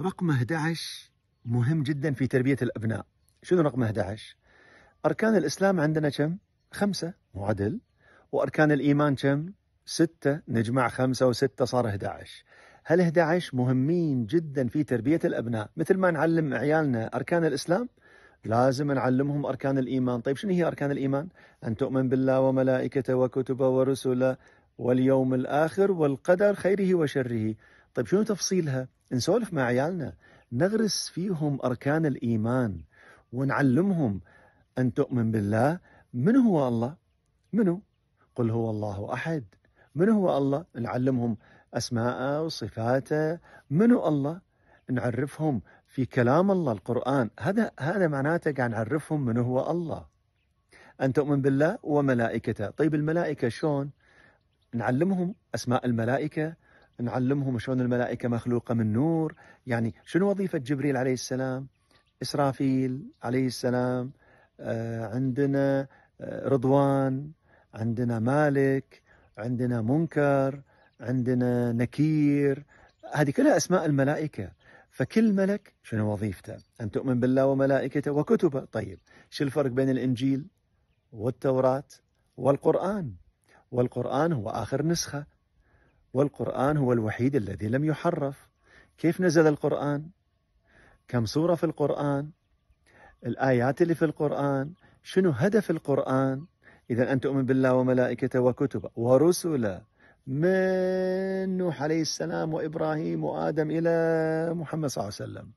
رقم 11 مهم جدا في تربية الأبناء شنو رقم 11 أركان الإسلام عندنا كم خمسة معدل وأركان الإيمان كم ستة نجمع خمسة وستة صار 11 هل 11 مهمين جدا في تربية الأبناء مثل ما نعلم عيالنا أركان الإسلام لازم نعلمهم أركان الإيمان طيب شنو هي أركان الإيمان أن تؤمن بالله وملائكته وكتبه ورسله واليوم الآخر والقدر خيره وشره طيب شنو تفصيلها؟ نسولف مع عيالنا نغرس فيهم أركان الإيمان ونعلمهم أن تؤمن بالله من هو الله؟ منو؟ قل هو الله أحد من هو الله؟ نعلمهم أسماءه وصفاته منو الله؟ نعرفهم في كلام الله القرآن هذا هذا معناته قاعد نعرفهم من هو الله أن تؤمن بالله وملائكته طيب الملائكة شلون؟ نعلمهم أسماء الملائكة نعلمهم شلون الملائكة مخلوقة من نور يعني شنو وظيفة جبريل عليه السلام إسرافيل عليه السلام آه، عندنا آه، رضوان عندنا مالك عندنا منكر عندنا نكير هذه كلها أسماء الملائكة فكل ملك شنو وظيفته أن تؤمن بالله وملائكته وكتبه طيب شو الفرق بين الإنجيل والتوراة والقرآن والقرآن هو آخر نسخة والقرآن هو الوحيد الذي لم يحرف كيف نزل القرآن كم سورة في القرآن الآيات اللي في القرآن شنو هدف القرآن إذا أن تؤمن بالله وملائكته وكتبه ورسله من نوح عليه السلام وإبراهيم وآدم إلى محمد صلى الله عليه وسلم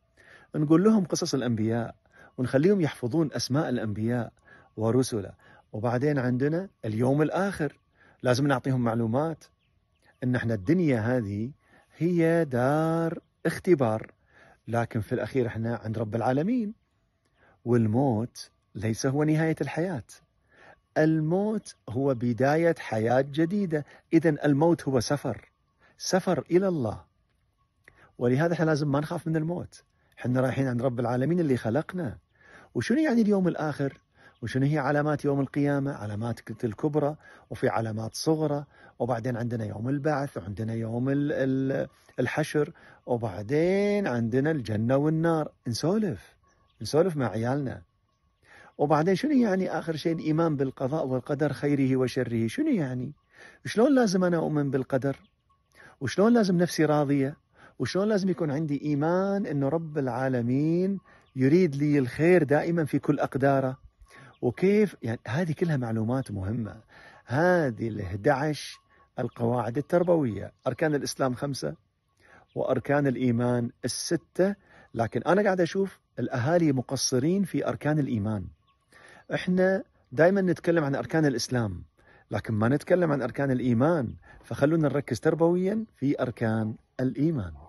نقول لهم قصص الأنبياء ونخليهم يحفظون أسماء الأنبياء ورسله وبعدين عندنا اليوم الآخر لازم نعطيهم معلومات ان احنا الدنيا هذه هي دار اختبار لكن في الاخير احنا عند رب العالمين والموت ليس هو نهايه الحياه الموت هو بدايه حياه جديده اذا الموت هو سفر سفر الى الله ولهذا احنا لازم ما نخاف من الموت احنا رايحين عند رب العالمين اللي خلقنا وشنو يعني اليوم الاخر وشنو هي علامات يوم القيامة علامات الكبرى وفي علامات صغرى وبعدين عندنا يوم البعث وعندنا يوم الحشر وبعدين عندنا الجنة والنار نسولف نسولف مع عيالنا وبعدين شنو يعني آخر شيء الإيمان بالقضاء والقدر خيره وشره شنو يعني شلون لازم أنا أؤمن بالقدر وشلون لازم نفسي راضية وشلون لازم يكون عندي إيمان أنه رب العالمين يريد لي الخير دائما في كل أقداره وكيف يعني هذه كلها معلومات مهمة هذه ال 11 القواعد التربوية أركان الإسلام خمسة وأركان الإيمان الستة لكن أنا قاعد أشوف الأهالي مقصرين في أركان الإيمان إحنا دائما نتكلم عن أركان الإسلام لكن ما نتكلم عن أركان الإيمان فخلونا نركز تربويا في أركان الإيمان